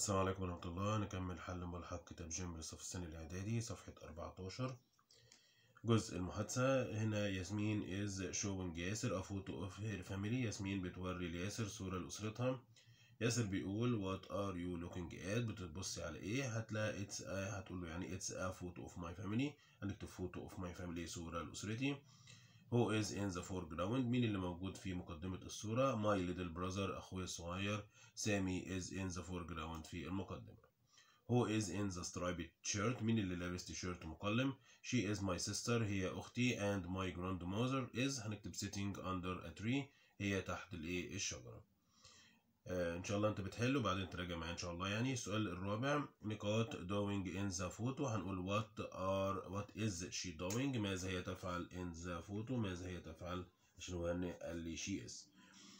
السلام عليكم ورحمة الله نكمل حل ملحق كتاب جيم للصف السنة الإعدادي صفحة 14 جزء المحادثة هنا ياسمين is showing ياسر a photo of her family ياسمين بتوري لياسر صورة لأسرتها ياسر بيقول what are you looking at بتبصي على إيه هتلاقي إتس أ هتقول له يعني إتس أ photo of my family هنكتب photo of my family صورة لأسرتي هو از ان ذا فور جراوند مين اللي موجود في مقدمة الصورة ماي ليتل براذر أخويا الصغير سامي از ان ذا فور جراوند في المقدمة هو از ان ذا striped شيرت مين اللي لابس تيشيرت مقلم شي از ماي سيستر هي أختي اند ماي جراند ماذر از هنكتب سيتنج اندر ا تري هي تحت الايه الشجرة آه، ان شاء الله انت بتحل وبعدين تراجع معايا ان شاء الله يعني السؤال الرابع نقاط دوينج ان ذا فوتو هنقول وات ار وات از شي دوينج ماذا هي تفعل ان ذا فوتو ماذا هي تفعل عشان هو يعني قال لي شي از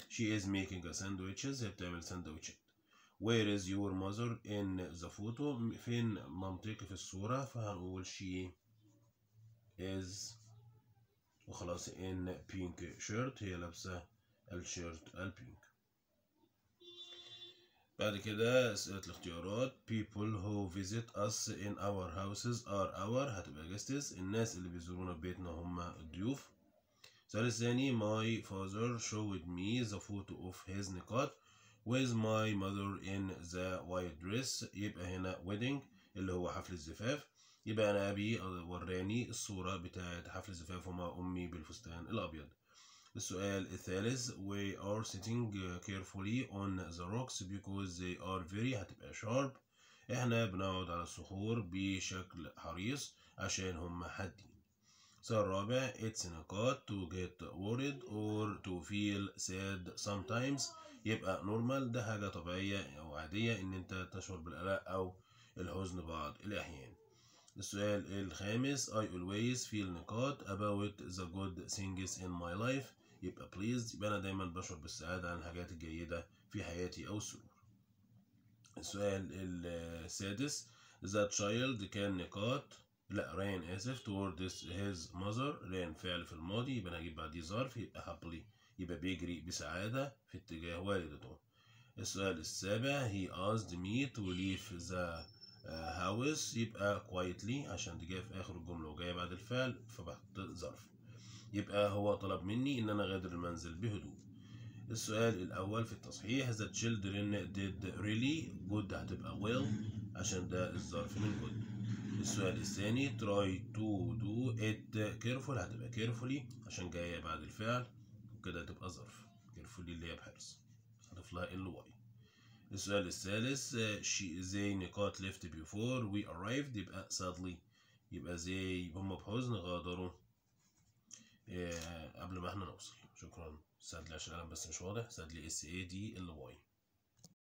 شي از ميكينج ا ساندويتشز هي بتعمل ساندويتشات وير از يور ماذر ان ذا فوتو فين مامتك في الصوره فهنقول شي از وخلاص ان بينك شيرت هي لابسه الشيرت البينك بعد كده اسئله الاختيارات people who visit us in our houses are our هتبقى guests الناس اللي بيزورونا في بيتنا هم الضيوف السؤال الثاني my father showed me the photo of his نقاط with my mother in the white dress يبقى هنا wedding اللي هو حفل الزفاف يبقى انا ابي آه، وراني الصوره بتاعه حفل الزفاف ومع امي بالفستان الابيض السؤال الثالث we are sitting uh, carefully on the rocks because they are very هتبقى uh, sharp احنا بنقعد على الصخور بشكل حريص عشان هم حادين السؤال الرابع it's نقاط to get worried or to feel sad sometimes يبقى normal ده حاجة طبيعية أو عادية إن أنت تشعر بالقلق أو الحزن بعض الأحيان السؤال الخامس I always feel نقاط about the good things in my life يبقى بليز يبقى أنا دايما بشعر بالسعادة عن الحاجات الجيدة في حياتي أو السرور السؤال السادس ذا تشايلد كان نقاط لا ران آسف toward هيز ماذر ران فعل في الماضي يبقى أنا هجيب بعديه ظرف يبقى هابلي يبقى بيجري بسعادة في اتجاه والدته السؤال السابع هي اسد مي تو ليف ذا هاوس يبقى quietly عشان دي جايه في آخر الجملة وجاية بعد الفعل فبحط ظرف يبقى هو طلب مني ان انا اغادر المنزل بهدوء السؤال الاول في التصحيح the children did really good هتبقى will عشان ده الظرف من good السؤال الثاني try to do it careful هتبقى carefully عشان جايه بعد الفعل وكده هتبقى ظرف carefully اللي هي بحرص هضيف لها ال y السؤال الثالث شي زي نقاط left before we arrived يبقى sadly يبقى زي هم بحزن غادروا قبل ما احنا نوصل شكرا ساد لي عشان انا بس مش واضح ساد لي اس اي دي ال واي